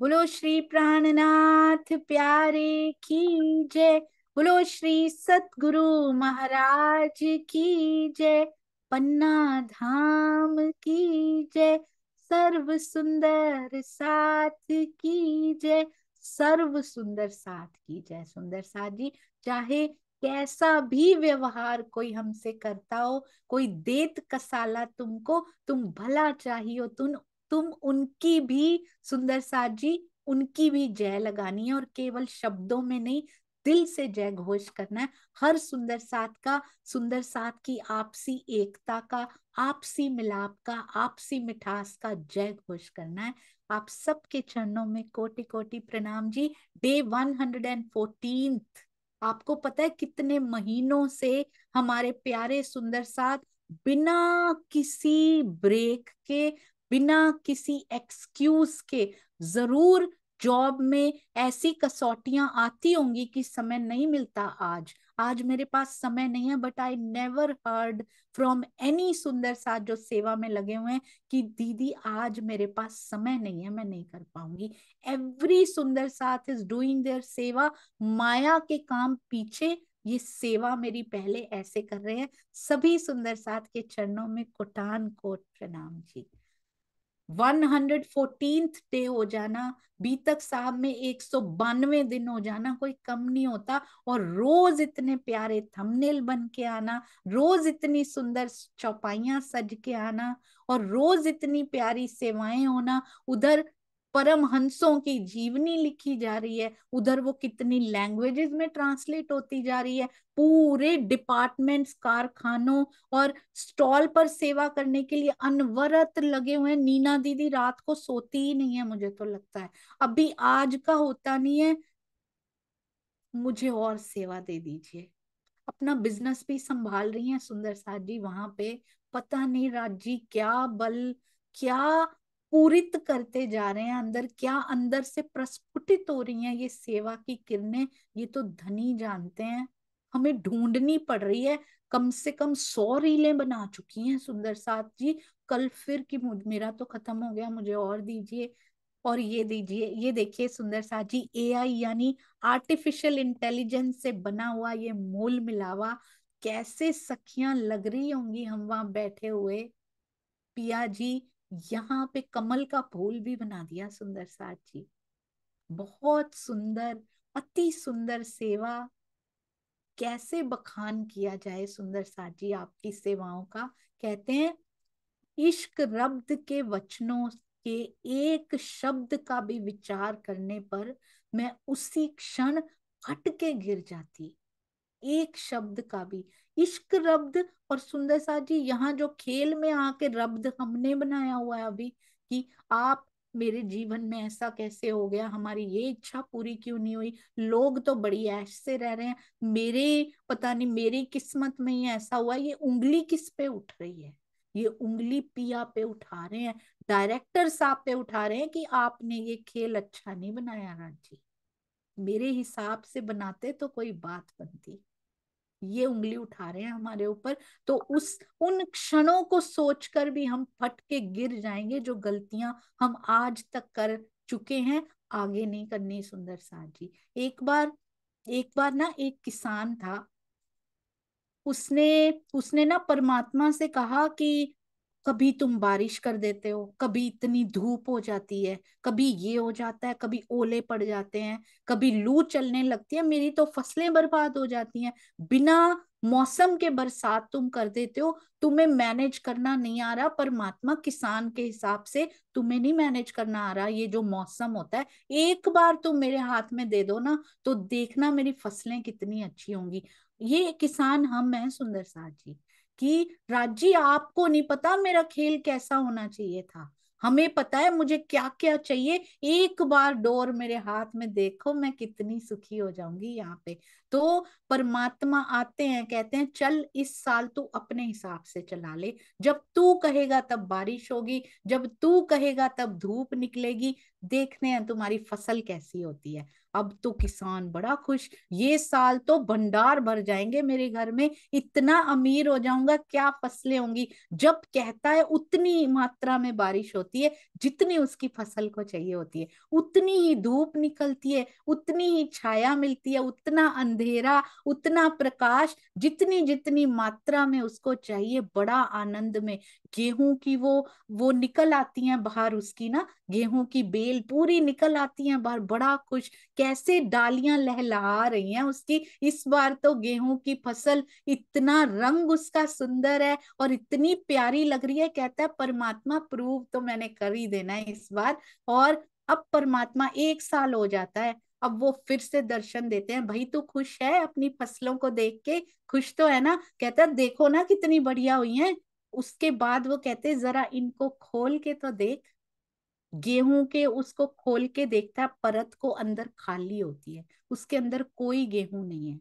बोलो श्री प्राणनाथ प्यारे की जय बोलो श्री सतगुरु महाराज की जय पन्ना धाम की जय सर्व सुंदर साथ की जय सर्व सुंदर साथ की जय सुंदर साथ जी चाहे कैसा भी व्यवहार कोई हमसे करता हो कोई देत कसाला तुमको तुम भला चाहिए तुम तुम उनकी भी सुंदर साथ जी उनकी भी जय लगानी है और केवल शब्दों में नहीं दिल से जय घोष करना है हर सुंदर साथ का सुंदर साथ की आपसी एकता का आपसी मिलाप का आपसी मिठास का जय घोष करना है आप सबके चरणों में कोटि कोटि प्रणाम जी day one hundred and fourteen आपको पता है कितने महीनों से हमारे प्यारे सुंदर साथ बिना किसी ब्रेक के बिना किसी एक्सक्यूज के जरूर जॉब में ऐसी कसौटियां आती होंगी कि समय नहीं मिलता आज आज मेरे पास समय नहीं है but I never heard from any सुंदर साथ जो सेवा में लगे हुए हैं कि दीदी आज मेरे पास समय नहीं है मैं नहीं कर पाऊंगी एवरी सुंदर साथ इज डूइंग देयर सेवा माया के काम पीछे ये सेवा मेरी पहले ऐसे कर रहे हैं सभी सुंदर साथ के चरणों में कोटान कोट प्रणाम जी 114th डे हो जाना बीतक साहब में एक सौ बानवे दिन हो जाना कोई कम नहीं होता और रोज इतने प्यारे थंबनेल बन के आना रोज इतनी सुंदर चौपाइया सज के आना और रोज इतनी प्यारी सेवाएं होना उधर परमहंसों की जीवनी लिखी जा रही है उधर वो कितनी लैंग्वेजेस में ट्रांसलेट होती जा रही है पूरे डिपार्टमेंट्स कारखानों और स्टॉल पर सेवा करने के लिए अनवरत लगे हुए हैं नीना दीदी रात को सोती ही नहीं है मुझे तो लगता है अभी आज का होता नहीं है मुझे और सेवा दे दीजिए अपना बिजनेस भी संभाल रही हैं सुंदर साहब जी वहां पे पता नहीं राज्य क्या बल क्या पूरित करते जा रहे हैं अंदर क्या अंदर से प्रस्फुटित हो रही है ये सेवा की किरणें ये तो धनी जानते हैं हमें ढूंढनी पड़ रही है कम से कम सौ रीलें बना चुकी हैं सुंदर साथ जी कल फिर कि मेरा तो खत्म हो गया मुझे और दीजिए और ये दीजिए ये देखिए सुंदर साथ जी ए यानी आर्टिफिशियल इंटेलिजेंस से बना हुआ ये मोल मिलावा कैसे सखियां लग रही होंगी हम वहां बैठे हुए पिया जी यहाँ पे कमल का फूल भी बना दिया सुंदर साथ जी बहुत सुंदर अति सुंदर सेवा कैसे बखान किया जाए सुंदर साथ जी आपकी सेवाओं का कहते हैं इश्क रब्द के वचनों के एक शब्द का भी विचार करने पर मैं उसी क्षण फट गिर जाती एक शब्द का भी इश्क रब्द और सुंदर साहब जी यहाँ जो खेल में आके रब्द हमने बनाया हुआ है अभी कि आप मेरे जीवन में ऐसा कैसे हो गया हमारी ये इच्छा पूरी क्यों नहीं हुई लोग तो बड़ी ऐश से रह रहे हैं मेरे पता नहीं मेरी किस्मत में ही ऐसा हुआ ये उंगली किस पे उठ रही है ये उंगली पिया पे उठा रहे हैं डायरेक्टर साहब पे उठा रहे हैं कि आपने ये खेल अच्छा नहीं बनाया राज जी मेरे हिसाब से बनाते तो कोई बात बनती ये उंगली उठा रहे हैं हमारे ऊपर तो उस उन क्षणों को सोचकर भी हम फट के गिर जाएंगे जो गलतियां हम आज तक कर चुके हैं आगे नहीं करनी सुंदर साहब जी एक बार एक बार ना एक किसान था उसने उसने ना परमात्मा से कहा कि कभी तुम बारिश कर देते हो कभी इतनी धूप हो जाती है कभी ये हो जाता है कभी ओले पड़ जाते हैं कभी लू चलने लगती है मेरी तो फसलें बर्बाद हो जाती हैं बिना मौसम के बरसात तुम कर देते हो तुम्हें मैनेज करना नहीं आ रहा परमात्मा किसान के हिसाब से तुम्हें नहीं मैनेज करना आ रहा ये जो मौसम होता है एक बार तुम मेरे हाथ में दे दो ना तो देखना मेरी फसलें कितनी अच्छी होंगी ये किसान हम हैं सुंदर साहब जी कि राजी आपको नहीं पता मेरा खेल कैसा होना चाहिए था हमें पता है मुझे क्या क्या चाहिए एक बार डोर मेरे हाथ में देखो मैं कितनी सुखी हो जाऊंगी यहाँ पे तो परमात्मा आते हैं कहते हैं चल इस साल तू अपने हिसाब से चला ले जब तू कहेगा तब बारिश होगी जब तू कहेगा तब धूप निकलेगी देखने हैं तुम्हारी फसल कैसी होती है अब तो किसान बड़ा खुश ये साल तो भंडार भर जाएंगे मेरे घर में इतना अमीर हो जाऊंगा क्या फसलें होंगी जब कहता है उतनी मात्रा में बारिश होती है जितनी उसकी फसल को चाहिए होती है उतनी ही धूप निकलती है उतनी ही छाया मिलती है उतना अंधे अंधेरा उतना प्रकाश जितनी जितनी मात्रा में उसको चाहिए बड़ा आनंद में गेहूं की वो वो निकल आती है बाहर उसकी ना गेहूं की बेल पूरी निकल आती है बाहर बड़ा खुश कैसे डालियां लहला रही हैं उसकी इस बार तो गेहूं की फसल इतना रंग उसका सुंदर है और इतनी प्यारी लग रही है कहता है परमात्मा प्रूव तो मैंने कर ही देना है इस बार और अब परमात्मा एक साल हो जाता है अब वो फिर से दर्शन देते हैं भाई तू खुश है अपनी फसलों को देख के खुश तो है ना कहता देखो ना कितनी बढ़िया हुई है उसके बाद वो कहते जरा इनको खोल के तो देख गेहूं के उसको खोल के देखता है परत को अंदर खाली होती है उसके अंदर कोई गेहूं नहीं है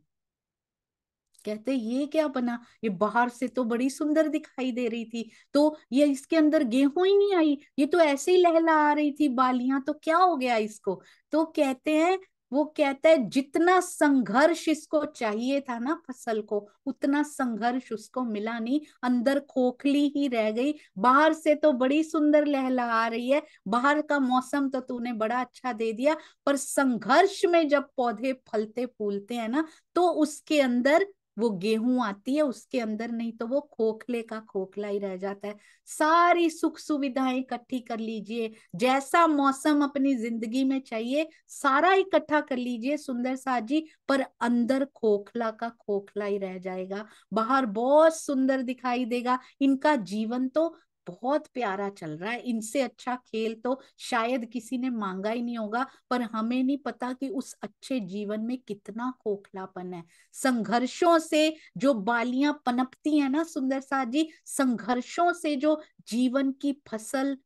कहते ये क्या बना ये बाहर से तो बड़ी सुंदर दिखाई दे रही थी तो ये इसके अंदर गेहूं ही नहीं आई ये तो ऐसे ही लहला आ रही थी बालियां तो क्या हो गया इसको तो कहते हैं वो कहता है जितना संघर्ष इसको चाहिए था ना फसल को उतना संघर्ष उसको मिला नहीं अंदर खोखली ही रह गई बाहर से तो बड़ी सुंदर लहलहा रही है बाहर का मौसम तो तूने बड़ा अच्छा दे दिया पर संघर्ष में जब पौधे फलते फूलते हैं ना तो उसके अंदर वो गेहूं आती है उसके अंदर नहीं तो वो खोखले का खोखला ही रह जाता है सारी सुख सुविधाएं इकट्ठी कर लीजिए जैसा मौसम अपनी जिंदगी में चाहिए सारा इकट्ठा कर लीजिए सुंदर साथ जी पर अंदर खोखला का खोखला ही रह जाएगा बाहर बहुत सुंदर दिखाई देगा इनका जीवन तो बहुत प्यारा चल रहा है इनसे अच्छा खेल तो शायद किसी ने मांगा ही नहीं होगा पर हमें नहीं पता कि उस अच्छे जीवन में कितना खोखलापन है संघर्षों से जो बालियां पनपती है ना सुंदर साहब जी संघर्षों से जो जीवन की फसल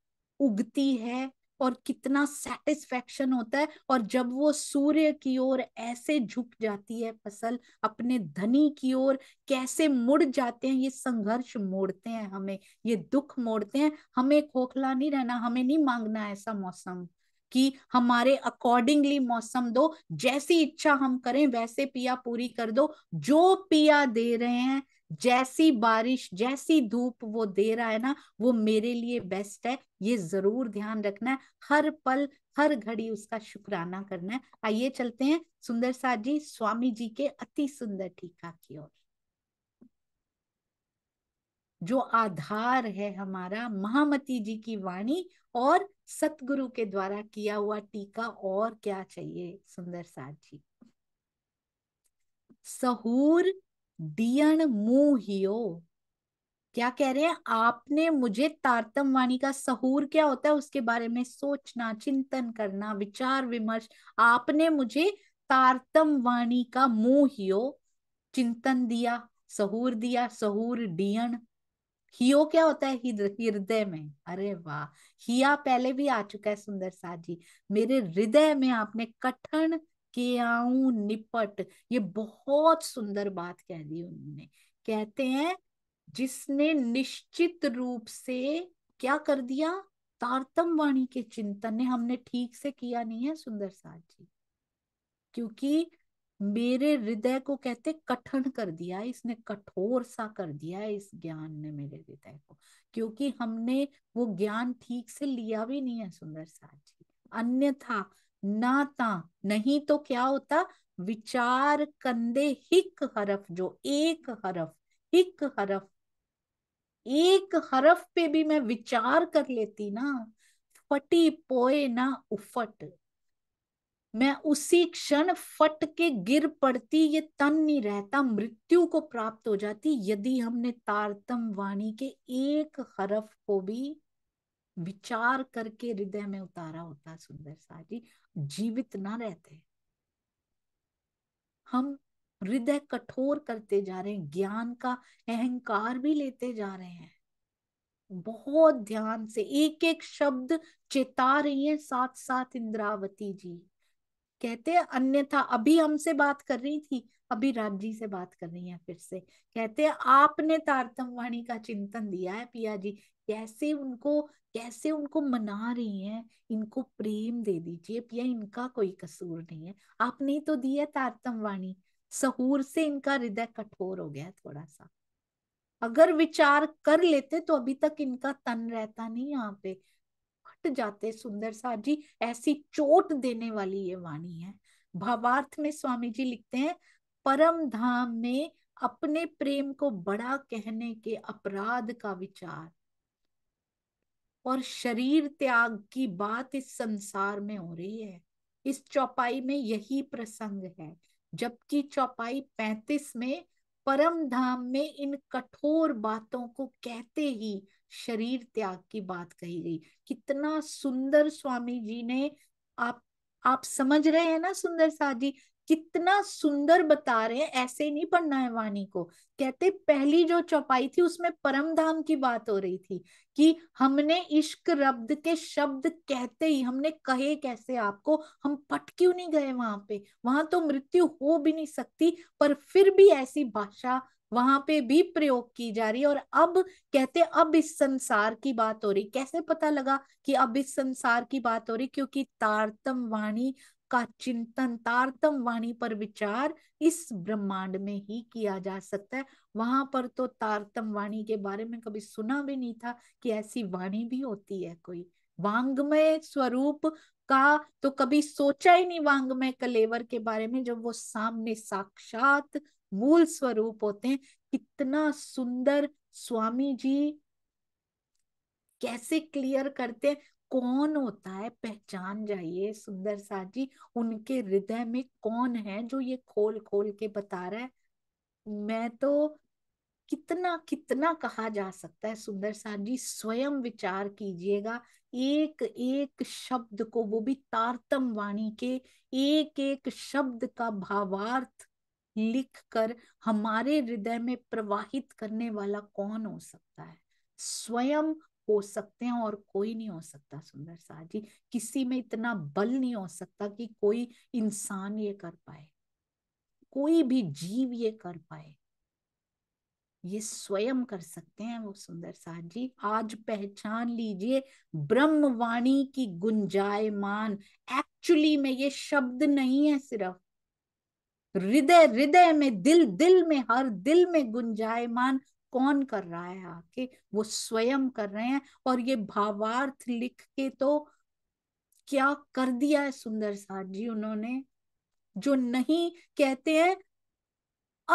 उगती है और कितना सेटिस्फेक्शन होता है और जब वो सूर्य की ओर ऐसे झुक जाती है फसल अपने धनी की ओर कैसे मुड़ जाते हैं ये संघर्ष मोड़ते हैं हमें ये दुख मोड़ते हैं हमें खोखला नहीं रहना हमें नहीं मांगना ऐसा मौसम कि हमारे अकॉर्डिंगली मौसम दो जैसी इच्छा हम करें वैसे पिया पूरी कर दो जो पिया दे रहे हैं जैसी बारिश जैसी धूप वो दे रहा है ना वो मेरे लिए बेस्ट है ये जरूर ध्यान रखना है हर पल हर घड़ी उसका शुक्राना करना है आइए चलते हैं सुंदर साहब जी स्वामी जी के अति सुंदर टीका की ओर जो आधार है हमारा महामती जी की वाणी और सतगुरु के द्वारा किया हुआ टीका और क्या चाहिए सुंदर साहब जी सहूर दियण मुहियो क्या कह रहे हैं आपने मुझे तारतम वाणी का सहूर क्या होता है उसके बारे में सोचना चिंतन करना विचार विमर्श आपने मुझे तारतम वाणी का मुहियो चिंतन दिया सहूर दिया सहूर डियण हियो क्या होता है हृदय में अरे वाह हिया पहले भी आ चुका है सुंदर साह जी मेरे हृदय में आपने कठिन केआऊ निपट ये बहुत सुंदर बात कह दी उन्होंने कहते हैं जिसने निश्चित रूप से क्या कर दिया तारतम वाणी के चिंतन ने हमने ठीक से किया नहीं है सुंदर साथ जी क्योंकि मेरे हृदय को कहते कठिन कर दिया इसने कठोर सा कर दिया इस ज्ञान ने मेरे हृदय को क्योंकि हमने वो ज्ञान ठीक से लिया भी नहीं है सुंदर साथ जी अन्यथा नाता नहीं तो क्या होता विचार कंदे हिक हरफ जो एक हरफ हिक हरफ एक हरफ पे भी मैं विचार कर लेती ना फटी पोए ना उफट मैं उसी क्षण फट के गिर पड़ती ये तन नहीं रहता मृत्यु को प्राप्त हो जाती यदि हमने तारतम वाणी के एक हरफ को भी विचार करके हृदय में उतारा होता सुंदर सा जी जीवित ना रहते हम हृदय कठोर करते जा रहे हैं ज्ञान का अहंकार भी लेते जा रहे हैं बहुत ध्यान से एक एक शब्द चेता रही है साथ साथ इंद्रावती जी कहते हैं अन्यथा अभी हमसे बात कर रही थी अभी राजी से बात कर रही है फिर से कहते हैं आपने तारतम वाणी का चिंतन दिया है पिया जी कैसे उनको कैसे उनको मना रही हैं इनको प्रेम दे दीजिए भैया इनका कोई कसूर नहीं है आपने तो दिया तारतम वाणी सहूर से इनका हृदय कठोर हो गया थोड़ा सा अगर विचार कर लेते तो अभी तक इनका तन रहता नहीं यहाँ पे फट जाते सुंदर साहब जी ऐसी चोट देने वाली ये वाणी है भावार्थ में स्वामी जी लिखते हैं परम धाम में अपने प्रेम को बड़ा कहने के अपराध का विचार और शरीर त्याग की बात इस संसार में हो रही है इस चौपाई में यही प्रसंग है जबकि चौपाई पैंतीस में परम धाम में इन कठोर बातों को कहते ही शरीर त्याग की बात कही गई कितना सुंदर स्वामी जी ने आप आप समझ रहे हैं ना सुंदर साहब जी कितना सुंदर बता रहे हैं ऐसे ही नहीं पढ़ना है वाणी को कहते पहली जो चौपाई थी उसमें परम धाम की बात हो रही थी कि हमने इश्क रब्द के शब्द कहते ही हमने कहे कैसे आपको हम पट क्यों नहीं गए वहां पे वहां तो मृत्यु हो भी नहीं सकती पर फिर भी ऐसी भाषा वहां पे भी प्रयोग की जा रही है और अब कहते अब इस संसार की बात हो रही कैसे पता लगा कि अब इस संसार की बात हो रही क्योंकि तारतम वाणी का चिंतन तारतम वाणी पर विचार इस ब्रह्मांड में ही किया जा सकता है वहां पर तो तारतम वाणी के बारे में कभी सुना भी नहीं था कि ऐसी वाणी भी होती है कोई वांगमय स्वरूप का तो कभी सोचा ही नहीं वांगमय कलेवर के बारे में जब वो सामने साक्षात मूल स्वरूप होते हैं कितना सुंदर स्वामी जी कैसे क्लियर करते हैं कौन होता है पहचान जाइए सुंदर सा जी उनके हृदय में कौन है जो ये खोल खोल के बता रहा है मैं तो कितना कितना कहा जा सकता है सुंदर सा जी स्वयं विचार कीजिएगा एक एक शब्द को वो भी तारतम वाणी के एक एक शब्द का भावार्थ लिख कर हमारे हृदय में प्रवाहित करने वाला कौन हो सकता है स्वयं हो सकते हैं और कोई नहीं हो सकता सुंदर साहब जी किसी में इतना बल नहीं हो सकता कि कोई इंसान ये कर पाए कोई भी जीव ये कर पाए ये स्वयं कर सकते हैं वो सुंदर साहब जी आज पहचान लीजिए ब्रह्मवाणी की गुंजायमान एक्चुअली में ये शब्द नहीं है सिर्फ हृदय हृदय में दिल दिल में हर दिल में गुंजायमान कौन कर रहा है आके वो स्वयं कर रहे हैं और ये भावार्थ लिख के तो क्या कर दिया है सुंदर साथ जी उन्होंने जो नहीं कहते हैं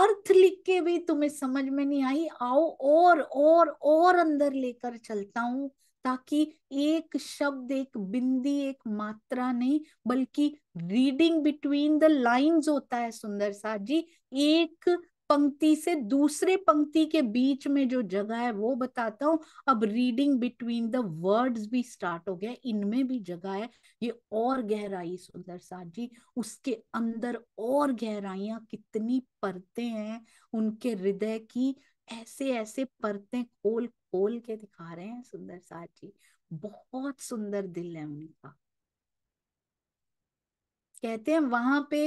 अर्थ लिख के भी तुम्हें समझ में नहीं आई आओ और और और अंदर लेकर चलता हूं ताकि एक शब्द एक बिंदी एक मात्रा नहीं बल्कि रीडिंग बिटवीन द लाइंस होता है सुंदर साहब जी एक पंक्ति से दूसरे पंक्ति के बीच में जो जगह है वो बताता हूँ अब रीडिंग बिटवीन द वर्ड्स भी स्टार्ट हो गया इनमें भी जगह है ये और गहराई सुंदर साहब जी उसके अंदर और गहराइयां कितनी परतें हैं उनके हृदय की ऐसे ऐसे परतें खोल खोल के दिखा रहे हैं सुंदर साहब जी बहुत सुंदर दिल है उनका कहते हैं वहां पे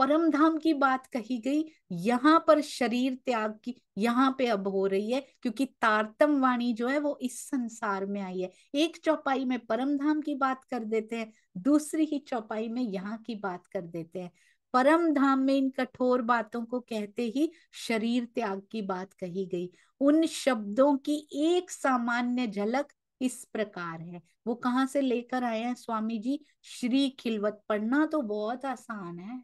परम धाम की बात कही गई यहाँ पर शरीर त्याग की यहाँ पे अब हो रही है क्योंकि तारतम वाणी जो है वो इस संसार में आई है एक चौपाई में परम धाम की बात कर देते हैं दूसरी ही चौपाई में यहाँ की बात कर देते हैं परम धाम में इन कठोर बातों को कहते ही शरीर त्याग की बात कही गई उन शब्दों की एक सामान्य झलक इस प्रकार है वो कहाँ से लेकर आए हैं स्वामी जी श्री खिलवत पढ़ना तो बहुत आसान है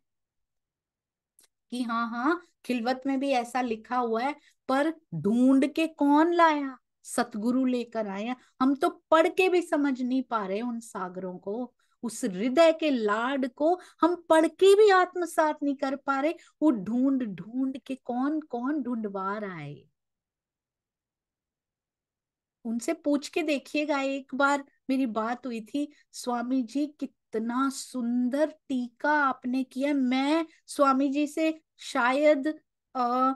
कि हाँ हाँ खिलवत में भी ऐसा लिखा हुआ है पर ढूंढ के कौन लाया सतगुरु लेकर आए हम तो पढ़ के भी समझ नहीं पा रहे उन सागरों को उस हृदय के लाड को हम पढ़ के भी आत्मसात नहीं कर पा रहे वो ढूंढ ढूंढ के कौन कौन ढूंढवा रहा है उनसे पूछ के देखिएगा एक बार मेरी बात हुई थी स्वामी जी कित इतना सुंदर टीका आपने किया मैं स्वामी जी से शायद आ,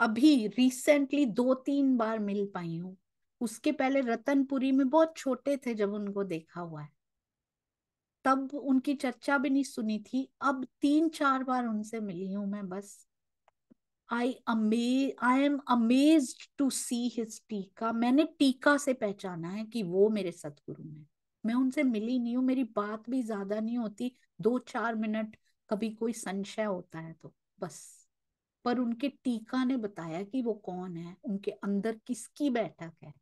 अभी रिसेंटली दो तीन बार मिल पाई हूँ उसके पहले रतनपुरी में बहुत छोटे थे जब उनको देखा हुआ है तब उनकी चर्चा भी नहीं सुनी थी अब तीन चार बार उनसे मिली हूं मैं बस I I am amaze to see his टीका मैंने टीका से पहचाना है कि वो मेरे सतगुरु हैं मैं उनसे मिली नहीं हूँ मेरी बात भी ज्यादा नहीं होती दो चार मिनट कभी कोई संशय होता है तो बस पर उनके टीका ने बताया कि वो कौन है उनके अंदर किसकी बैठक है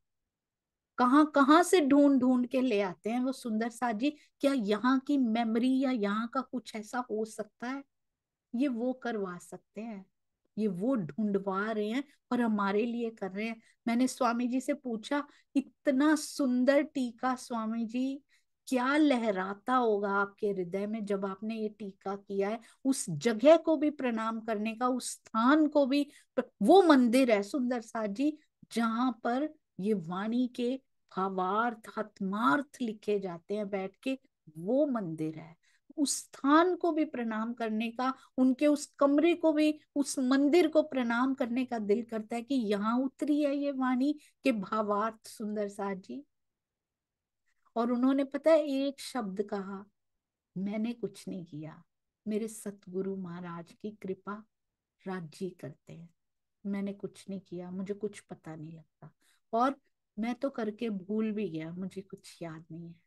कहाँ कहाँ से ढूंढ ढूंढ के ले आते हैं वो सुंदर साह जी क्या यहाँ की मेमोरी या यहाँ का कुछ ऐसा हो सकता है ये वो करवा सकते हैं ये वो ढूंढवा रहे हैं और हमारे लिए कर रहे हैं मैंने स्वामी जी से पूछा इतना सुंदर टीका स्वामी जी क्या लहराता होगा आपके हृदय में जब आपने ये टीका किया है उस जगह को भी प्रणाम करने का उस स्थान को भी वो मंदिर है सुंदर साहब जी जहां पर ये वाणी के भावार्थ आत्मार्थ लिखे जाते हैं बैठ के वो मंदिर है उस स्थान को भी प्रणाम करने का उनके उस कमरे को भी उस मंदिर को प्रणाम करने का दिल करता है कि यहाँ उतरी है ये वाणी के भावार्थ सुंदर साह जी और उन्होंने पता है एक शब्द कहा मैंने कुछ नहीं किया मेरे सतगुरु महाराज की कृपा राज्य करते हैं मैंने कुछ नहीं किया मुझे कुछ पता नहीं लगता और मैं तो करके भूल भी गया मुझे कुछ याद नहीं है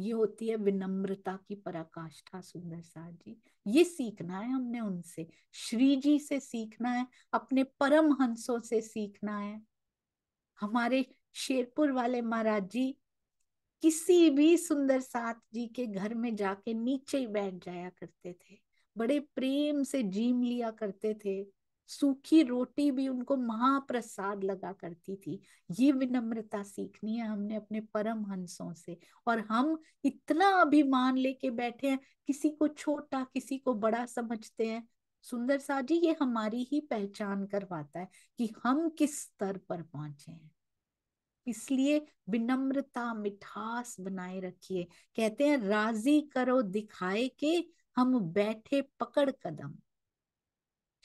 ये होती है विनम्रता की पराकाष्ठा सुंदर साहब जी ये सीखना है हमने उनसे श्री जी से सीखना है अपने परम हंसों से सीखना है हमारे शेरपुर वाले महाराज जी किसी भी सुंदर साथ जी के घर में जाके नीचे ही बैठ जाया करते थे बड़े प्रेम से जीम लिया करते थे सूखी रोटी भी उनको महाप्रसाद लगा करती थी ये विनम्रता सीखनी है हमने अपने परम हंसों से और हम इतना अभिमान लेके बैठे हैं किसी को छोटा किसी को बड़ा समझते हैं सुंदर सा जी ये हमारी ही पहचान करवाता है कि हम किस स्तर पर पहुंचे हैं इसलिए विनम्रता मिठास बनाए रखिए कहते हैं राजी करो दिखाए के हम बैठे पकड़ कदम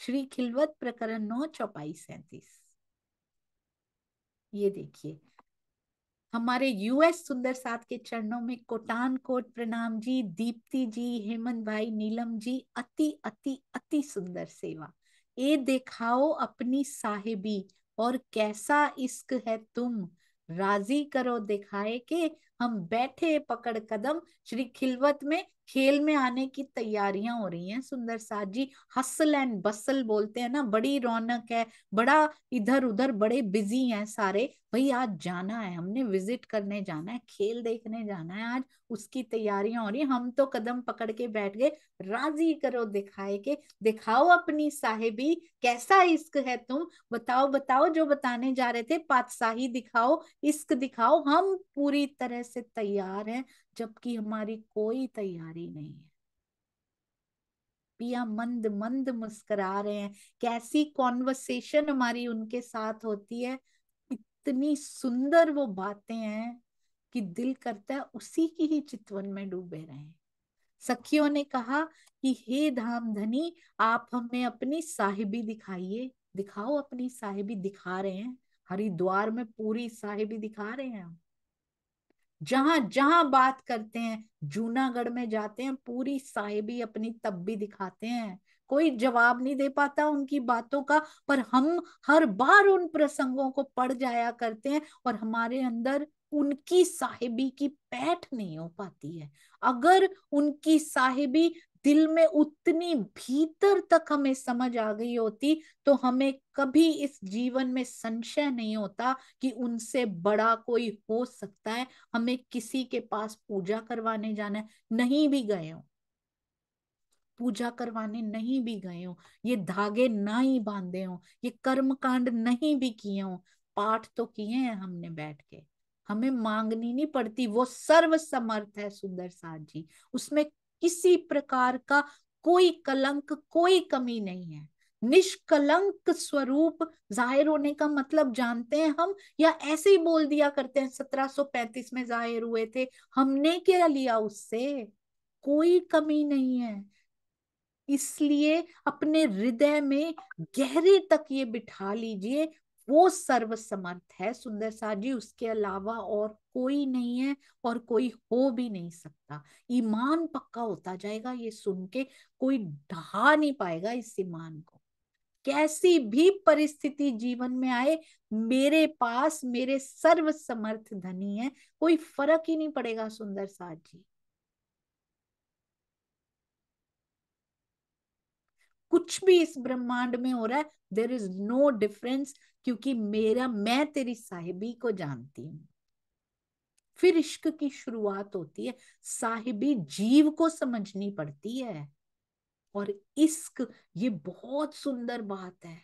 श्री खिलवत प्रकरण नौ चौपाई सैतीस ये देखिए हमारे यूएस सुंदर साथ के चरणों में कोटान कोट प्रणाम जी दीप्ति जी हेमंत भाई नीलम जी अति अति अति सुंदर सेवा ए देखाओ अपनी साहेबी और कैसा इश्क है तुम राजी करो दिखाए के हम बैठे पकड़ कदम श्री खिलवत में खेल में आने की तैयारियां हो रही हैं सुंदर साहब जी हसल एंड बसल बोलते हैं ना बड़ी रौनक है बड़ा इधर उधर बड़े बिजी हैं सारे भाई आज जाना है हमने विजिट करने जाना है खेल देखने जाना है आज उसकी तैयारियां हो रही हम तो कदम पकड़ के बैठ गए राजी करो दिखाए के दिखाओ अपनी साहेबी कैसा इश्क है तुम बताओ बताओ जो बताने जा रहे थे पातशाही दिखाओ इश्क दिखाओ हम पूरी तरह से तैयार हैं जबकि हमारी कोई तैयारी नहीं है पिया मंद मंद मुस्करा रहे हैं कैसी कॉन्वर्सेशन हमारी उनके साथ होती है इतनी सुंदर वो बातें हैं कि दिल करता है उसी की ही चितवन में डूबे रहे सखियों ने कहा कि हे धाम धनी आप हमें अपनी साहिबी दिखाइए दिखाओ अपनी साहिबी दिखा रहे हैं हरिद्वार में पूरी साहिबी दिखा रहे हैं हम जहां जहां बात करते हैं जूनागढ़ में जाते हैं पूरी साहिबी अपनी तब भी दिखाते हैं कोई जवाब नहीं दे पाता उनकी बातों का पर हम हर बार उन प्रसंगों को पढ़ जाया करते हैं और हमारे अंदर उनकी साहिबी की पैठ नहीं हो पाती है अगर उनकी साहिबी दिल में उतनी भीतर तक हमें समझ आ गई होती तो हमें कभी इस जीवन में संशय नहीं होता कि उनसे बड़ा कोई हो सकता है हमें किसी के पास पूजा करवाने जाना है नहीं भी गए हो पूजा करवाने नहीं भी गए हो ये धागे ना ही बांधे हो ये कर्म कांड नहीं भी किए हो पाठ तो किए हैं हमने बैठ के हमें मांगनी नहीं पड़ती वो सर्व समर्थ है सुंदर साथ जी उसमें किसी प्रकार का कोई कलंक कोई कमी नहीं है निष्कलंक स्वरूप जाहिर होने का मतलब जानते हैं हम या ऐसे ही बोल दिया करते हैं 1735 में जाहिर हुए थे हमने क्या लिया उससे कोई कमी नहीं है इसलिए अपने हृदय में गहरे तक ये बिठा लीजिए वो सर्वसमर्थ है सुंदर साहब जी उसके अलावा और कोई नहीं है और कोई हो भी नहीं सकता ईमान पक्का होता जाएगा ये सुन के कोई ढहा नहीं पाएगा इस ईमान को कैसी भी परिस्थिति जीवन में आए मेरे पास मेरे सर्व समर्थ धनी है कोई फर्क ही नहीं पड़ेगा सुंदर साथ जी कुछ भी इस ब्रह्मांड में हो रहा है देर इज नो डिफरेंस क्योंकि मेरा मैं तेरी साहिबी को जानती हूँ फिर इश्क की शुरुआत होती है साहिबी जीव को समझनी पड़ती है और इश्क ये बहुत सुंदर बात है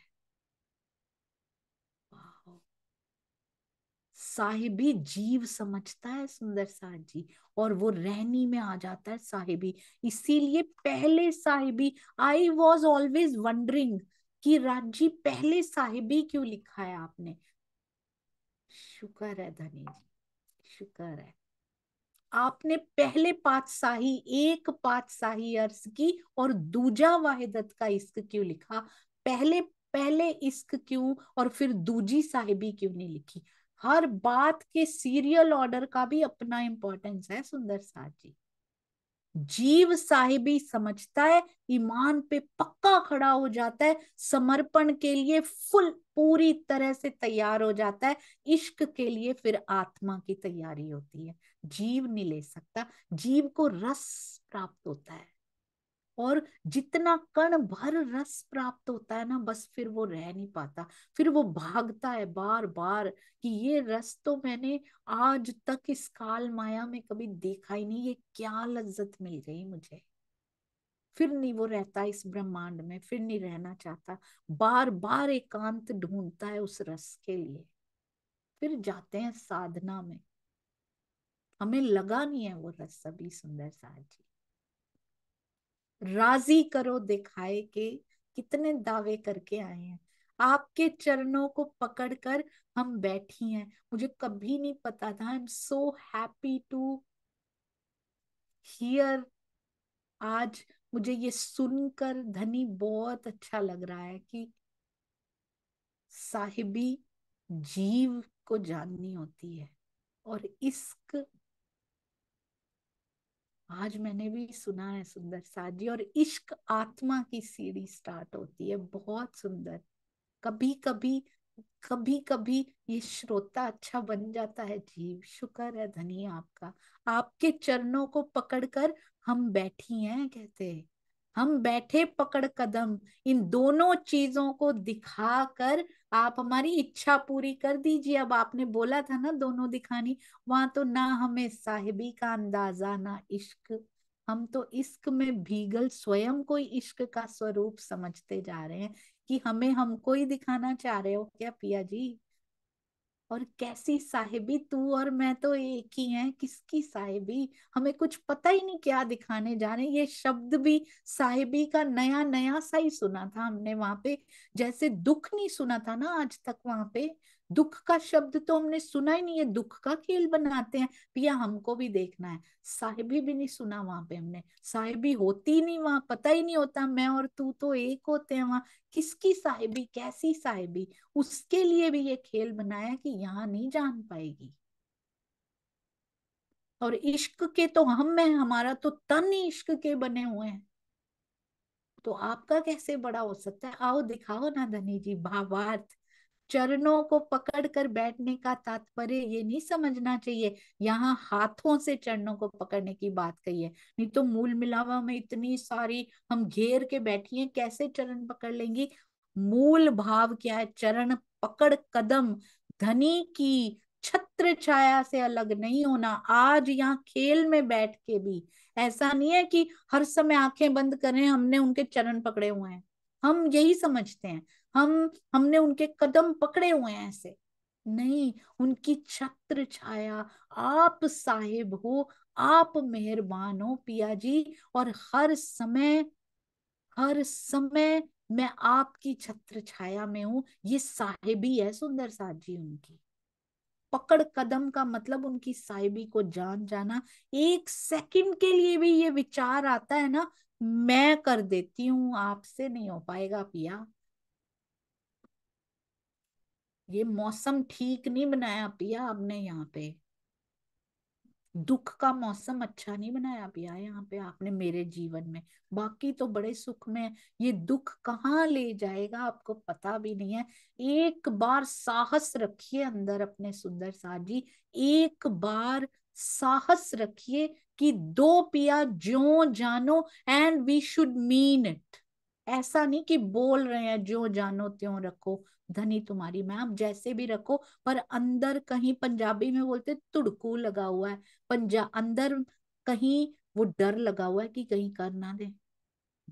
साहिबी जीव समझता है सुंदर साहब जी और वो रहनी में आ जाता है साहिबी इसीलिए पहले साहिबी आई वॉज ऑलवेज वंडरिंग कि राजी पहले साहिबी क्यों लिखा है आपने शुक्र है धनी जी शुक्र है आपने पहले पातशाही एक पातशाही अर्ज की और दूजा वाहिदत का इश्क क्यों लिखा पहले पहले इश्क क्यों और फिर दूजी साहिबी क्यों नहीं लिखी हर बात के सीरियल ऑर्डर का भी अपना इंपॉर्टेंस है सुंदर साहब जी जीव साहिबी समझता है ईमान पे पक्का खड़ा हो जाता है समर्पण के लिए फुल पूरी तरह से तैयार हो जाता है इश्क के लिए फिर आत्मा की तैयारी होती है जीव नहीं ले सकता जीव को रस प्राप्त होता है और जितना कण भर रस प्राप्त होता है ना बस फिर वो रह नहीं पाता फिर वो भागता है बार बार कि ये रस तो मैंने आज तक इस काल माया में कभी देखा ही नहीं ये क्या लज्जत मिल गई मुझे फिर नहीं वो रहता इस ब्रह्मांड में फिर नहीं रहना चाहता बार बार एकांत ढूंढता है उस रस के लिए फिर जाते हैं साधना में हमें लगा नहीं है वो रस अभी सुंदर साहब जी राजी करो दिखाए के कितने दावे करके आए हैं आपके चरणों को पकड़कर हम बैठी हैं मुझे कभी नहीं पता था I am so happy to hear आज मुझे ये सुनकर धनी बहुत अच्छा लग रहा है कि साहिबी जीव को जाननी होती है और इश्क आज मैंने भी सुना है सुंदर साजी जी और इश्क आत्मा की सीढ़ी स्टार्ट होती है बहुत सुंदर कभी कभी कभी कभी ये श्रोता अच्छा बन जाता है जीव शुक्र है धनी आपका आपके चरणों को पकड़कर हम बैठी हैं कहते हैं हम बैठे पकड़ कदम इन दोनों चीजों को दिखा कर आप हमारी इच्छा पूरी कर दीजिए अब आपने बोला था ना दोनों दिखानी वहां तो ना हमें साहिबी का अंदाजा ना इश्क हम तो इश्क में भीगल स्वयं कोई इश्क का स्वरूप समझते जा रहे हैं कि हमें हमको ही दिखाना चाह रहे हो क्या पिया जी और कैसी साहिबी तू और मैं तो एक ही हैं किसकी साहिबी हमें कुछ पता ही नहीं क्या दिखाने जा रहे ये शब्द भी साहिबी का नया नया सा ही सुना था हमने वहां पे जैसे दुख नहीं सुना था ना आज तक वहां पे दुख का शब्द तो हमने सुना ही नहीं है दुख का खेल बनाते हैं पिया हमको भी देखना है साहिबी भी नहीं सुना वहां पे हमने साहिबी होती नहीं वहां पता ही नहीं होता मैं और तू तो एक होते हैं वहां किसकी साहिबी कैसी साहिबी उसके लिए भी ये खेल बनाया कि यहाँ नहीं जान पाएगी और इश्क के तो हम है हमारा तो तन ही इश्क के बने हुए हैं तो आपका कैसे बड़ा हो सकता है आओ दिखाओ ना धनी जी भावार्थ चरणों को पकड़ कर बैठने का तात्पर्य ये नहीं समझना चाहिए यहाँ हाथों से चरणों को पकड़ने की बात कही है नहीं तो मूल मिलावा में इतनी सारी हम घेर के बैठी हैं कैसे चरण पकड़ लेंगी मूल भाव क्या है चरण पकड़ कदम धनी की छत्र छाया से अलग नहीं होना आज यहाँ खेल में बैठ के भी ऐसा नहीं है कि हर समय आंखें बंद करें हमने उनके चरण पकड़े हुए हैं हम यही समझते हैं हम हमने उनके कदम पकड़े हुए हैं ऐसे नहीं उनकी छत्र छाया आप साहिब हो आप मेहरबान हो पिया जी और हर समय हर समय मैं आपकी छत्र छाया में हूं ये साहिबी है सुंदर साथ जी उनकी पकड़ कदम का मतलब उनकी साहिबी को जान जाना एक सेकंड के लिए भी ये विचार आता है ना मैं कर देती हूँ आपसे नहीं हो पाएगा पिया ये मौसम ठीक नहीं बनाया पिया आपने यहाँ पे दुख का मौसम अच्छा नहीं बनाया पिया यहाँ पे आपने मेरे जीवन में बाकी तो बड़े सुख में ये दुख कहाँ ले जाएगा आपको पता भी नहीं है एक बार साहस रखिए अंदर अपने सुंदर जी एक बार साहस रखिए कि दो पिया जो जानो and we should mean it ऐसा नहीं कि बोल रहे हैं जो जानो त्यों रखो धनी तुम्हारी मैं आप जैसे भी रखो पर अंदर कहीं पंजाबी में बोलते तुड़कू लगा हुआ है पंजा अंदर कहीं वो डर लगा हुआ है कि कहीं कर ना दे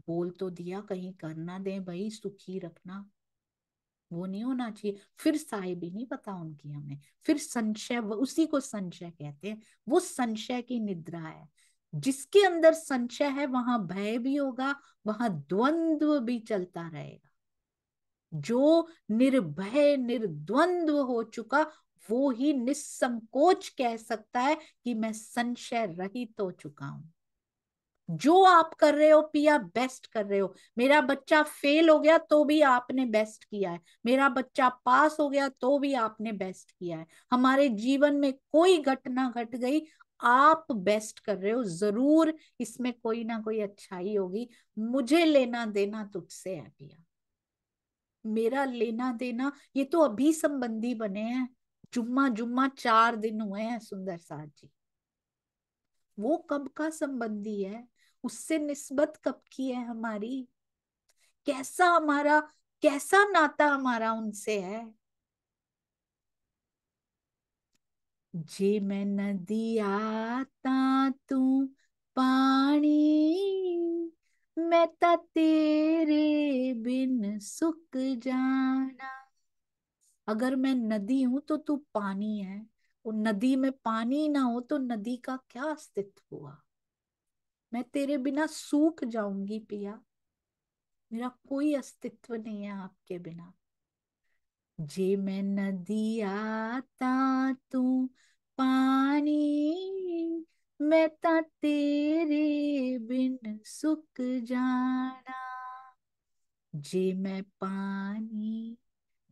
बोल तो दिया कहीं कर ना दे भाई सुखी रखना वो नहीं होना चाहिए फिर साय भी नहीं पता उनकी हमें फिर संशय उसी को संशय कहते हैं वो संशय की निद्रा है जिसके अंदर संशय है वहां भय भी होगा वहां द्वंद्व भी चलता रहेगा जो निर्भय निर्द्वंद्व हो चुका वो ही निसंकोच कह सकता है कि मैं संशय रहित हो चुका हूं जो आप कर रहे हो पिया बेस्ट कर रहे हो मेरा बच्चा फेल हो गया तो भी आपने बेस्ट किया है मेरा बच्चा पास हो गया तो भी आपने बेस्ट किया है हमारे जीवन में कोई घटना घट गट गई आप बेस्ट कर रहे हो जरूर इसमें कोई ना कोई अच्छाई होगी मुझे लेना देना तुझसे है पिया मेरा लेना देना ये तो अभी संबंधी बने हैं जुम्मा जुम्मा चार दिन हुए हैं सुंदर साहब जी वो कब का संबंधी है उससे निस्बत कब की है हमारी कैसा हमारा कैसा नाता हमारा उनसे है जे मैं नदी आता तू पानी मैं तो तेरे बिन सुख जाना अगर मैं नदी हूं तो तू पानी है और नदी में पानी ना हो तो नदी का क्या अस्तित्व हुआ मैं तेरे बिना सूख जाऊंगी पिया मेरा कोई अस्तित्व नहीं है आपके बिना जे मैं नदी आता तू पानी मैं ता तेरे बिन सुख जाना जे मैं पानी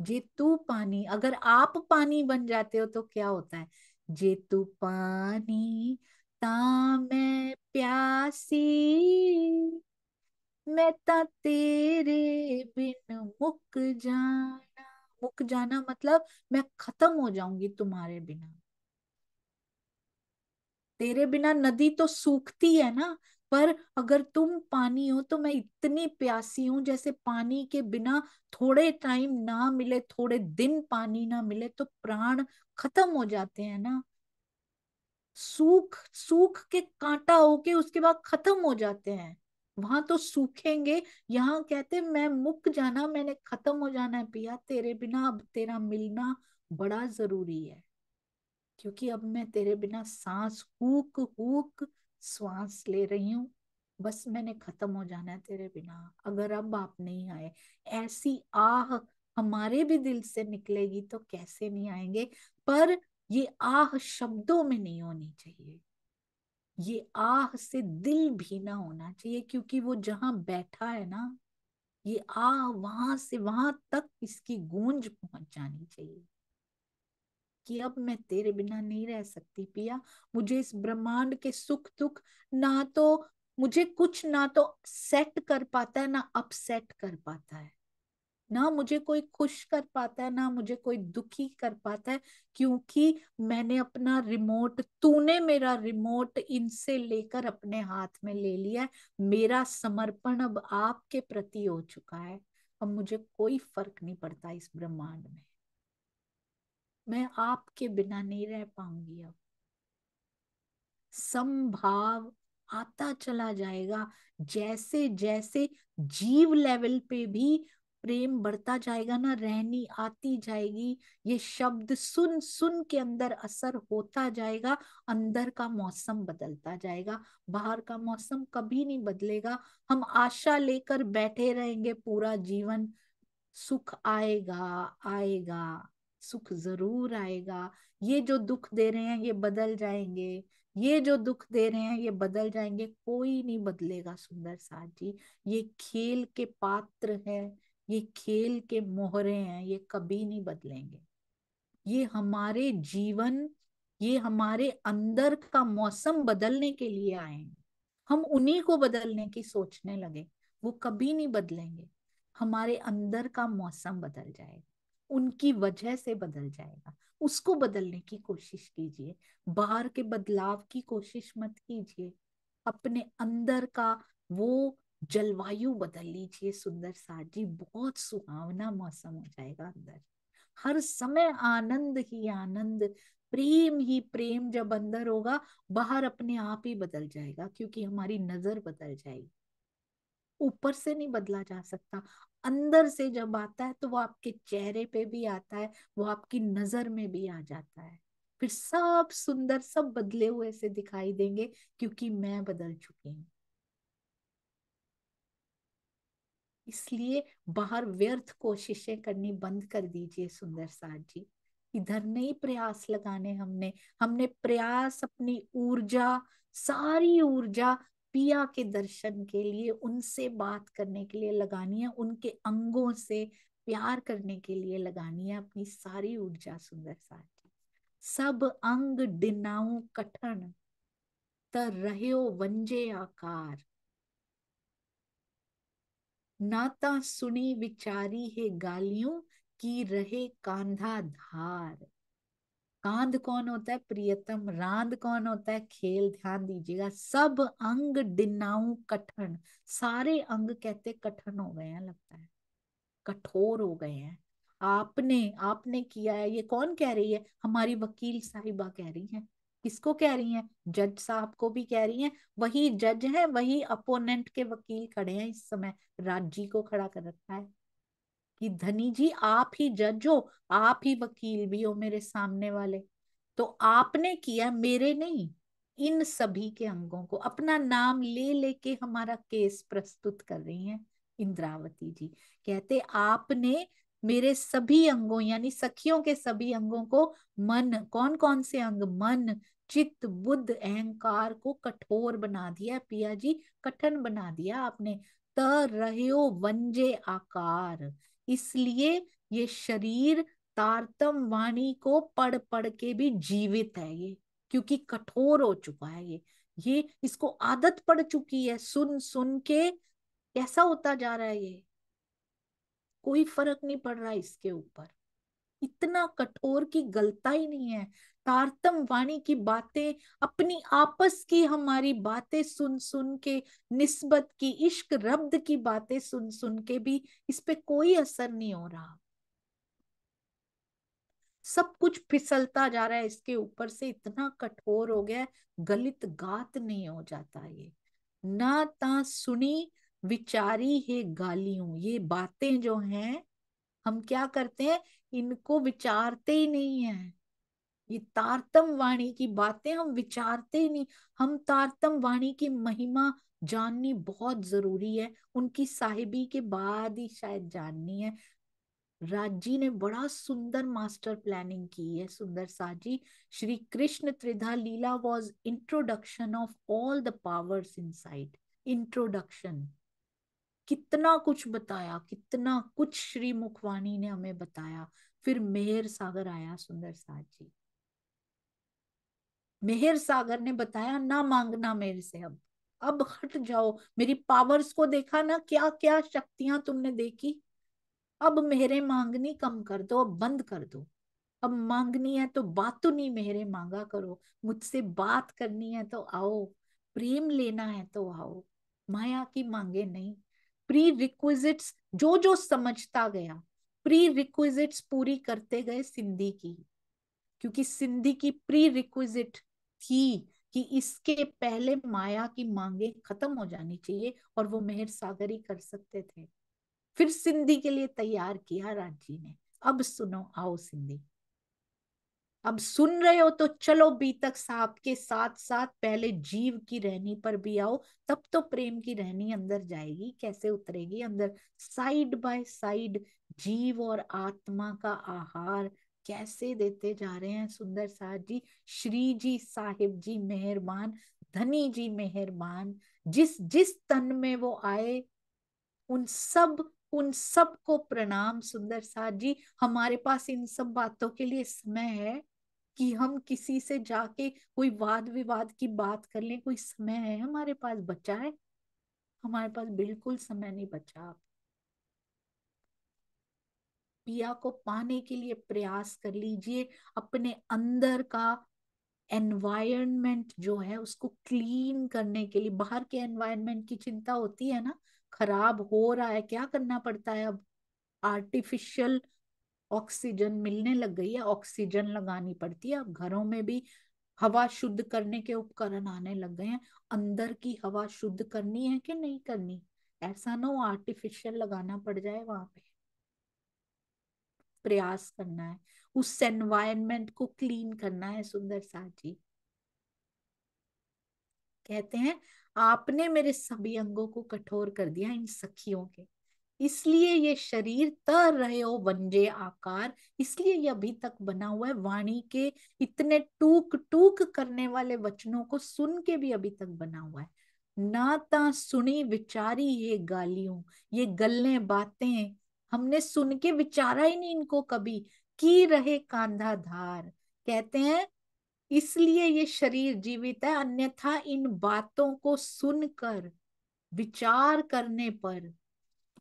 जे तू पानी अगर आप पानी बन जाते हो तो क्या होता है जे तू पानी ता मैं प्यासी मैं ता तेरे बिन मुक जाना मुक जाना मतलब मैं खत्म हो जाऊंगी तुम्हारे बिना तेरे बिना नदी तो सूखती है ना पर अगर तुम पानी हो तो मैं इतनी प्यासी हूं जैसे पानी के बिना थोड़े टाइम ना मिले थोड़े दिन पानी ना मिले तो प्राण खत्म हो जाते हैं ना सूख सूख के कांटा होके उसके बाद खत्म हो जाते हैं वहां तो सूखेंगे यहाँ कहते मैं मुक जाना मैंने खत्म हो जाना है पिया तेरे बिना अब तेरा मिलना बड़ा जरूरी है क्योंकि अब मैं तेरे बिना सांस हुक हुक श्वास ले रही हूँ बस मैंने खत्म हो जाना है तेरे बिना अगर अब आप नहीं आए ऐसी आह हमारे भी दिल से निकलेगी तो कैसे नहीं आएंगे पर ये आह शब्दों में नहीं होनी चाहिए ये आह से दिल भी ना होना चाहिए क्योंकि वो जहां बैठा है ना ये आह वहां से वहां तक इसकी गूंज पहुंच जानी चाहिए कि अब मैं तेरे बिना नहीं रह सकती पिया मुझे इस ब्रह्मांड के सुख दुख ना तो मुझे कुछ ना तो सेट कर पाता है ना अपसेट कर पाता है ना मुझे कोई खुश कर पाता है ना मुझे कोई दुखी कर पाता है क्योंकि मैंने अपना रिमोट तूने मेरा रिमोट इनसे लेकर अपने हाथ में ले लिया है मेरा समर्पण अब आपके प्रति हो चुका है अब मुझे कोई फर्क नहीं पड़ता इस ब्रह्मांड में मैं आपके बिना नहीं रह पाऊंगी अब संभाव आता चला जाएगा जैसे जैसे जीव लेवल पे भी प्रेम बढ़ता जाएगा ना रहनी आती जाएगी ये शब्द सुन सुन के अंदर असर होता जाएगा अंदर का मौसम बदलता जाएगा बाहर का मौसम कभी नहीं बदलेगा हम आशा लेकर बैठे रहेंगे पूरा जीवन सुख आएगा आएगा सुख जरूर आएगा ये जो दुख दे रहे हैं ये बदल जाएंगे ये जो दुख दे रहे हैं ये बदल जाएंगे कोई नहीं बदलेगा सुंदर साथ जी ये खेल के पात्र है ये खेल के मोहरे हैं ये कभी नहीं बदलेंगे ये हमारे जीवन ये हमारे अंदर का मौसम बदलने के लिए आए हैं हम उन्हीं को बदलने की सोचने लगे वो कभी नहीं बदलेंगे हमारे अंदर का मौसम बदल जाएगा उनकी वजह से बदल जाएगा उसको बदलने की कोशिश कीजिए बाहर के बदलाव की कोशिश मत कीजिए अपने अंदर का वो जलवायु बदल लीजिए सुंदर साथ जी बहुत सुहावना मौसम हो जाएगा अंदर हर समय आनंद ही आनंद प्रेम ही प्रेम जब अंदर होगा बाहर अपने आप ही बदल जाएगा क्योंकि हमारी नजर बदल जाएगी ऊपर से नहीं बदला जा सकता अंदर से जब आता है तो वो आपके चेहरे पे भी आता है वो आपकी नजर में भी आ जाता है फिर सब सुंदर सब बदले हुए से दिखाई देंगे क्योंकि मैं बदल चुकी हूं इसलिए बाहर व्यर्थ कोशिशें करनी बंद कर दीजिए सुंदर साथ जी इधर नहीं प्रयास लगाने हमने हमने प्रयास अपनी ऊर्जा सारी ऊर्जा पिया के दर्शन के लिए उनसे बात करने के लिए लगानी है उनके अंगों से प्यार करने के लिए लगानी है अपनी सारी ऊर्जा सुंदर साथी सब अंग डिनाऊ कठन तर रहयो वंजे आकार नाता सुनी विचारी है गालियों की रहे कांधा धार कांध कौन होता है प्रियतम रांध कौन होता है खेल ध्यान दीजिएगा सब अंग डिनाऊ कठन सारे अंग कहते कठन हो गए हैं लगता है कठोर हो गए हैं आपने आपने किया है ये कौन कह रही है हमारी वकील साहिबा कह रही है किसको कह रही है जज साहब को भी कह रही है वही जज है वही अपोनेंट के वकील खड़े हैं इस समय राज्य को खड़ा कर रखा है कि धनी जी आप ही जज हो आप ही वकील भी हो मेरे सामने वाले तो आपने किया मेरे नहीं इन सभी के अंगों को अपना नाम ले लेके हमारा केस प्रस्तुत कर रही हैं इंद्रावती जी कहते आपने मेरे सभी अंगों यानी सखियों के सभी अंगों को मन कौन कौन से अंग मन चित्त बुद्ध अहंकार को कठोर बना दिया पिया जी कठिन बना दिया आपने त रहो वंजे आकार इसलिए ये शरीर तारतम वाणी को पढ़ पढ़ के भी जीवित है ये क्योंकि कठोर हो चुका है ये ये इसको आदत पड़ चुकी है सुन सुन के कैसा होता जा रहा है ये कोई फर्क नहीं पड़ रहा इसके ऊपर इतना कठोर की गलता ही नहीं है तारतम वाणी की बातें अपनी आपस की हमारी बातें सुन सुन के निस्बत की इश्क रब्द की बातें सुन सुन के भी इस पे कोई असर नहीं हो रहा सब कुछ फिसलता जा रहा है इसके ऊपर से इतना कठोर हो गया गलित गात नहीं हो जाता ये ना ता सुनी विचारी है गालियों ये बातें जो हैं हम क्या करते हैं इनको विचारते ही नहीं है ये तारतम वाणी की बातें हम विचारते ही नहीं हम तारतम वाणी की महिमा जाननी बहुत जरूरी है उनकी साहिबी के बाद ही शायद जाननी है राजी ने बड़ा सुंदर मास्टर प्लानिंग की है सुंदर साजी श्री कृष्ण त्रिधा लीला was introduction of all the powers inside introduction कितना कुछ बताया कितना कुछ श्री मुखवाणी ने हमें बताया फिर मेहर सागर आया सुंदर साजी मेहर सागर ने बताया ना मांगना मेरे से अब अब हट जाओ मेरी पावर्स को देखा ना क्या क्या शक्तियां तुमने देखी अब मेहरे मांगनी कम कर दो अब बंद कर दो अब मांगनी है तो बातों नहीं मेहरे मांगा करो मुझसे बात करनी है तो आओ प्रेम लेना है तो आओ माया की मांगे नहीं प्री रिक्विजिट्स जो जो समझता गया प्री रिक्विजिट्स पूरी करते गए सिंधी की क्योंकि सिंधी की प्री रिक्विजिट थी कि इसके पहले माया की मांगे खत्म हो जानी चाहिए और वो मेहर सागरी कर सकते थे फिर सिंधी के लिए तैयार किया रांची ने अब सुनो आओ सिंधी अब सुन रहे हो तो चलो बीतक साहब के साथ साथ पहले जीव की रहनी पर भी आओ तब तो प्रेम की रहनी अंदर जाएगी कैसे उतरेगी अंदर साइड बाय साइड जीव और आत्मा का आहार कैसे देते जा रहे हैं सुंदर साहब जी श्री जी साहिब जी मेहरबान धनी जी मेहरबान जिस जिस तन में वो आए उन सब उन सब को प्रणाम सुंदर साहब जी हमारे पास इन सब बातों के लिए समय है कि हम किसी से जाके कोई वाद विवाद की बात कर लें कोई समय है हमारे पास बचा है हमारे पास बिल्कुल समय नहीं बचा आप पिया को पाने के लिए प्रयास कर लीजिए अपने अंदर का एनवायरनमेंट जो है उसको क्लीन करने के लिए बाहर के एनवायरनमेंट की चिंता होती है ना खराब हो रहा है क्या करना पड़ता है अब आर्टिफिशियल ऑक्सीजन मिलने लग गई है ऑक्सीजन लगानी पड़ती है अब घरों में भी हवा शुद्ध करने के उपकरण आने लग गए हैं अंदर की हवा शुद्ध करनी है कि नहीं करनी ऐसा ना हो आर्टिफिशियल लगाना पड़ जाए वहां पे प्रयास करना है उस एनवायरमेंट को क्लीन करना है सुंदर साथ जी कहते हैं आपने मेरे सभी अंगों को कठोर कर दिया इन सखियों के इसलिए ये शरीर तर रहे हो वंजे आकार इसलिए ये अभी तक बना हुआ है वाणी के इतने टूक टूक करने वाले वचनों को सुन के भी अभी तक बना हुआ है ना ता सुनी विचारी ये गालियों ये गलने बातें हमने सुन के विचारा ही नहीं इनको कभी की रहे कांधा धार कहते हैं इसलिए ये शरीर जीवित है अन्यथा इन बातों को सुनकर विचार करने पर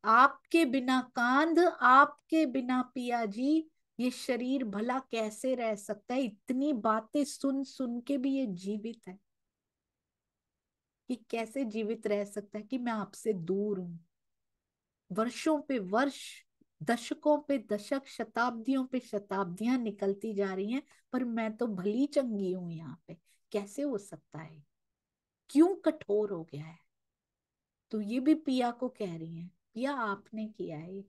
आपके बिना कांध आपके बिना पिया जी ये शरीर भला कैसे रह सकता है इतनी बातें सुन सुन के भी ये जीवित है कि कैसे जीवित रह सकता है कि मैं आपसे दूर हूं वर्षों पे वर्ष दशकों पे दशक शताब्दियों पे शताब्दियां निकलती जा रही हैं पर मैं तो भली चंगी हूं यहाँ पे कैसे हो सकता है क्यों कठोर हो गया है तो ये भी पिया को कह रही है पिया आपने किया है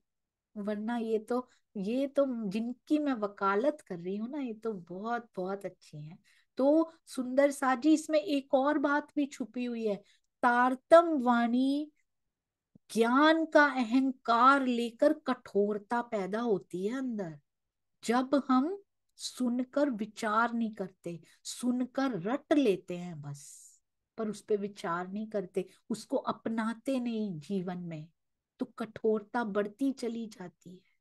वरना ये तो ये तो जिनकी मैं वकालत कर रही हूँ ना ये तो बहुत बहुत अच्छी है तो सुंदर साजी इसमें एक और बात भी छुपी हुई है तारतम वाणी ज्ञान का अहंकार लेकर कठोरता पैदा होती है अंदर जब हम सुनकर विचार नहीं करते सुनकर रट लेते हैं बस पर उस पर विचार नहीं करते उसको अपनाते नहीं जीवन में तो कठोरता बढ़ती चली जाती है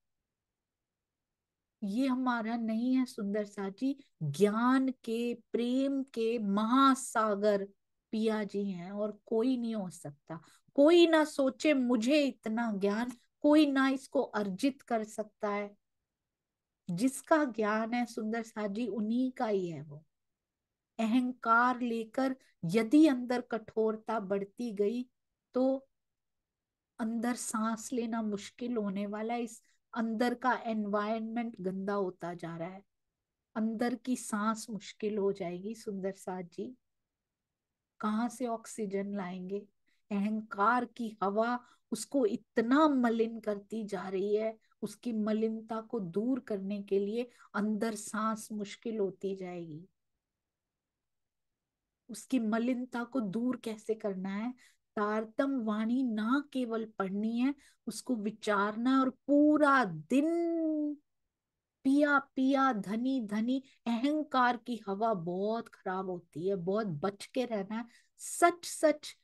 ये हमारा नहीं है सुंदर सा जी ज्ञान के प्रेम के महासागर पिया जी हैं और कोई नहीं हो सकता कोई ना सोचे मुझे इतना ज्ञान कोई ना इसको अर्जित कर सकता है जिसका ज्ञान है सुंदर साहब जी उन्हीं का ही है वो अहंकार लेकर यदि अंदर कठोरता बढ़ती गई तो अंदर सांस लेना मुश्किल होने वाला इस अंदर का एनवायरनमेंट गंदा होता जा रहा है अंदर की सांस मुश्किल हो जाएगी सुंदर साहब जी कहाँ से ऑक्सीजन लाएंगे अहंकार की हवा उसको इतना मलिन करती जा रही है उसकी मलिनता को दूर करने के लिए अंदर सांस मुश्किल होती जाएगी उसकी मलिनता को दूर कैसे करना है तारतम वाणी ना केवल पढ़नी है उसको विचारना और पूरा दिन पिया पिया धनी धनी अहंकार की हवा बहुत खराब होती है बहुत बच के रहना है सच सच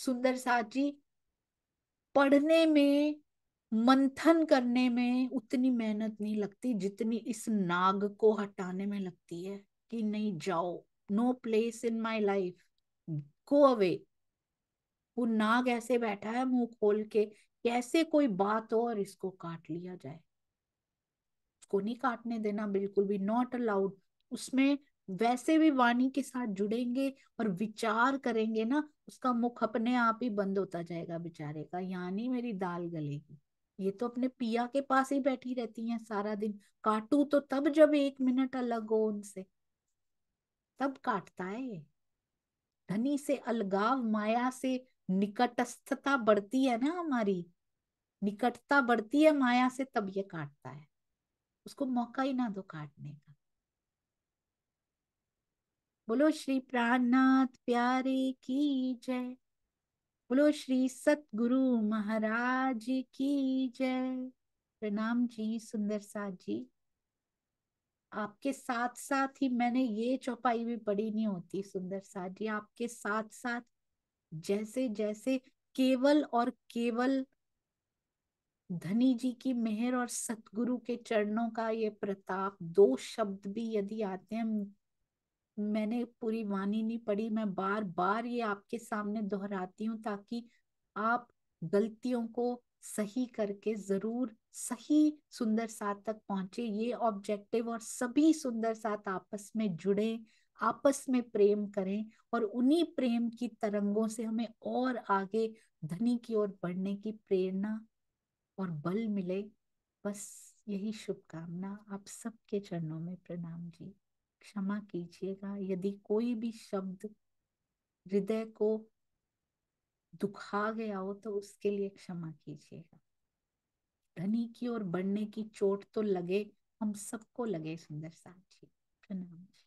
सुंदर साथ जी पढ़ने में मंथन करने में उतनी मेहनत नहीं लगती जितनी इस नाग को हटाने में लगती है कि नहीं जाओ no place in my life go away वो नाग ऐसे बैठा है मुंह खोल के कैसे कोई बात हो और इसको काट लिया जाए उसको नहीं काटने देना बिल्कुल भी नॉट अलाउड उसमें वैसे भी वाणी के साथ जुड़ेंगे और विचार करेंगे ना उसका मुख अपने आप ही बंद होता जाएगा बेचारे का यानी मेरी दाल गलेगी ये तो अपने पिया के पास ही बैठी रहती हैं सारा दिन काटू तो तब जब एक मिनट अलग हो उनसे तब काटता है धनी से अलगाव माया से निकटस्थता बढ़ती है ना हमारी निकटता बढ़ती है माया से तब ये काटता है उसको मौका ही ना दो काटने का बोलो श्री प्राणनाथ प्यारे की जय बोलो श्री सतगुरु महाराज की जय प्रणाम जी सुंदर साथ जी आपके साथ साथ ही मैंने ये चौपाई भी पढ़ी नहीं होती सुंदर साथ जी आपके साथ साथ जैसे जैसे केवल और केवल धनी जी की मेहर और सतगुरु के चरणों का ये प्रताप दो शब्द भी यदि आते हैं मैंने पूरी वाणी नहीं पढ़ी मैं बार बार ये आपके सामने दोहराती हूँ ताकि आप गलतियों को सही करके जरूर सही सुंदर साथ तक पहुंचे ये ऑब्जेक्टिव और सभी सुंदर साथ आपस में जुड़े आपस में प्रेम करें और उन्हीं प्रेम की तरंगों से हमें और आगे धनी की ओर बढ़ने की प्रेरणा और बल मिले बस यही शुभकामना आप सबके चरणों में प्रणाम जी क्षमा कीजिएगा यदि कोई भी शब्द हृदय को दुखा गया हो तो उसके लिए क्षमा कीजिएगा धनी की ओर बढ़ने की चोट तो लगे हम सबको लगे सुंदर साहब जी प्रणाम